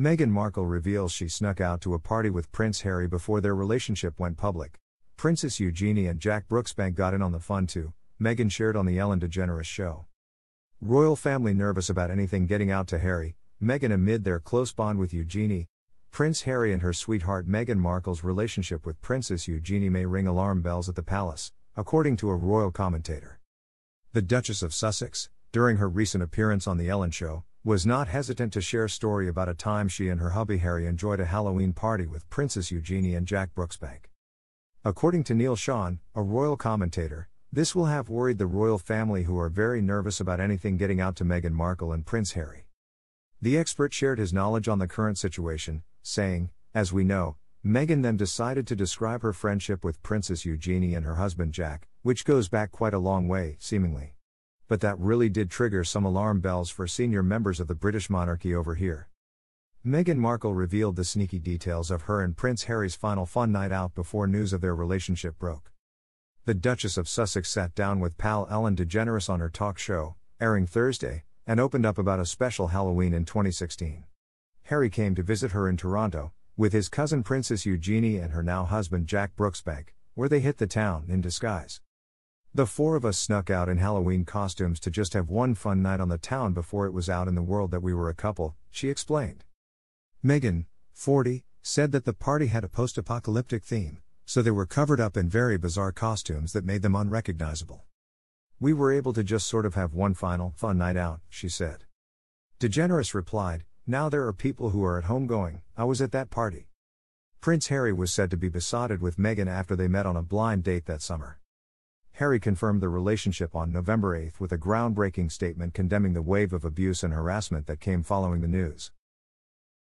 Meghan Markle reveals she snuck out to a party with Prince Harry before their relationship went public. Princess Eugenie and Jack Brooksbank got in on the fun too, Meghan shared on the Ellen DeGeneres show. Royal family nervous about anything getting out to Harry, Meghan amid their close bond with Eugenie. Prince Harry and her sweetheart Meghan Markle's relationship with Princess Eugenie may ring alarm bells at the palace, according to a royal commentator. The Duchess of Sussex, during her recent appearance on The Ellen Show, was not hesitant to share story about a time she and her hubby Harry enjoyed a Halloween party with Princess Eugenie and Jack Brooksbank. According to Neil Sean, a royal commentator, this will have worried the royal family who are very nervous about anything getting out to Meghan Markle and Prince Harry. The expert shared his knowledge on the current situation, saying, As we know, Meghan then decided to describe her friendship with Princess Eugenie and her husband Jack, which goes back quite a long way, seemingly but that really did trigger some alarm bells for senior members of the British monarchy over here. Meghan Markle revealed the sneaky details of her and Prince Harry's final fun night out before news of their relationship broke. The Duchess of Sussex sat down with pal Ellen DeGeneres on her talk show, airing Thursday, and opened up about a special Halloween in 2016. Harry came to visit her in Toronto, with his cousin Princess Eugenie and her now husband Jack Brooksbank, where they hit the town in disguise. The four of us snuck out in Halloween costumes to just have one fun night on the town before it was out in the world that we were a couple, she explained. Megan, 40, said that the party had a post apocalyptic theme, so they were covered up in very bizarre costumes that made them unrecognizable. We were able to just sort of have one final fun night out, she said. DeGeneres replied, Now there are people who are at home going, I was at that party. Prince Harry was said to be besotted with Meghan after they met on a blind date that summer. Harry confirmed the relationship on November 8 with a groundbreaking statement condemning the wave of abuse and harassment that came following the news.